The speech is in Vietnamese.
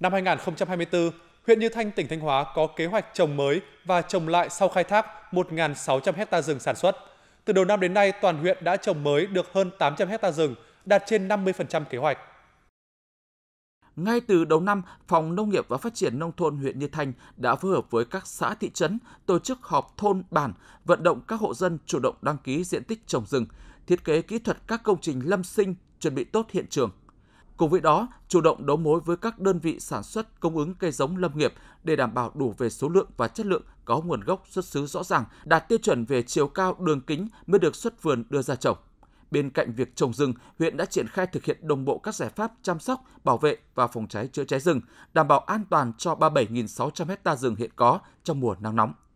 Năm 2024, huyện Như Thanh, tỉnh Thanh Hóa có kế hoạch trồng mới và trồng lại sau khai thác 1.600 ha rừng sản xuất. Từ đầu năm đến nay, toàn huyện đã trồng mới được hơn 800 ha rừng, đạt trên 50% kế hoạch. Ngay từ đầu năm, Phòng Nông nghiệp và Phát triển Nông thôn huyện Như Thanh đã phối hợp với các xã thị trấn tổ chức họp thôn bản, vận động các hộ dân chủ động đăng ký diện tích trồng rừng, thiết kế kỹ thuật các công trình lâm sinh, chuẩn bị tốt hiện trường. Cùng với đó, chủ động đấu mối với các đơn vị sản xuất cung ứng cây giống lâm nghiệp để đảm bảo đủ về số lượng và chất lượng có nguồn gốc xuất xứ rõ ràng, đạt tiêu chuẩn về chiều cao đường kính mới được xuất vườn đưa ra trồng. Bên cạnh việc trồng rừng, huyện đã triển khai thực hiện đồng bộ các giải pháp chăm sóc, bảo vệ và phòng cháy chữa cháy rừng, đảm bảo an toàn cho 37.600 hecta rừng hiện có trong mùa nắng nóng.